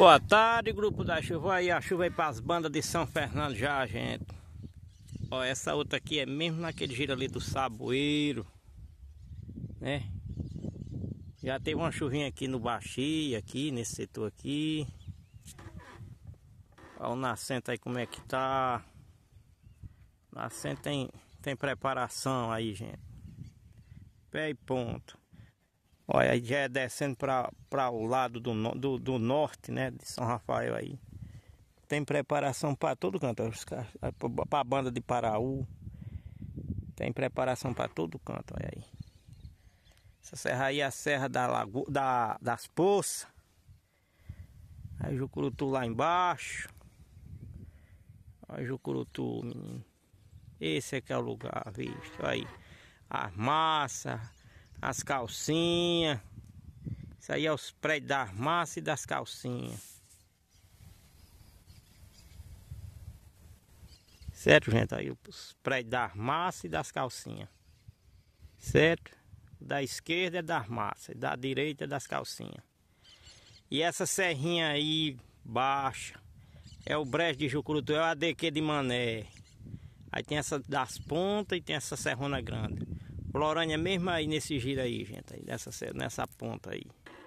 Boa tarde, grupo da chuva. aí a chuva aí para as bandas de São Fernando já, gente. Ó, essa outra aqui é mesmo naquele giro ali do Saboeiro, né? Já teve uma chuvinha aqui no Baixi aqui nesse setor aqui. Ó, o nascente aí como é que tá. Nascente tem, tem preparação aí, gente. Pé e ponto. Olha, aí já é descendo para o lado do, do, do, norte, né? De São Rafael aí. Tem preparação para todo canto. Para a banda de Paraú. Tem preparação para todo canto, olha aí. Essa serra aí é a serra da Lago, da, das Poças. Aí Jucurutu lá embaixo. Olha Jucurutu, menino. Esse é que é o lugar, viu? Olha aí. As massas as calcinhas. Isso aí é os prédios das massas e das calcinhas. Certo, gente? Aí os prédios das massas e das calcinhas. Certo? Da esquerda é das massas, da direita é das calcinhas. E essa serrinha aí, baixa, é o brejo de Jucurutu, é o ADQ de Mané. Aí tem essa das pontas e tem essa serrona grande. Bloranha mesmo aí nesse giro aí, gente, aí nessa, nessa ponta aí.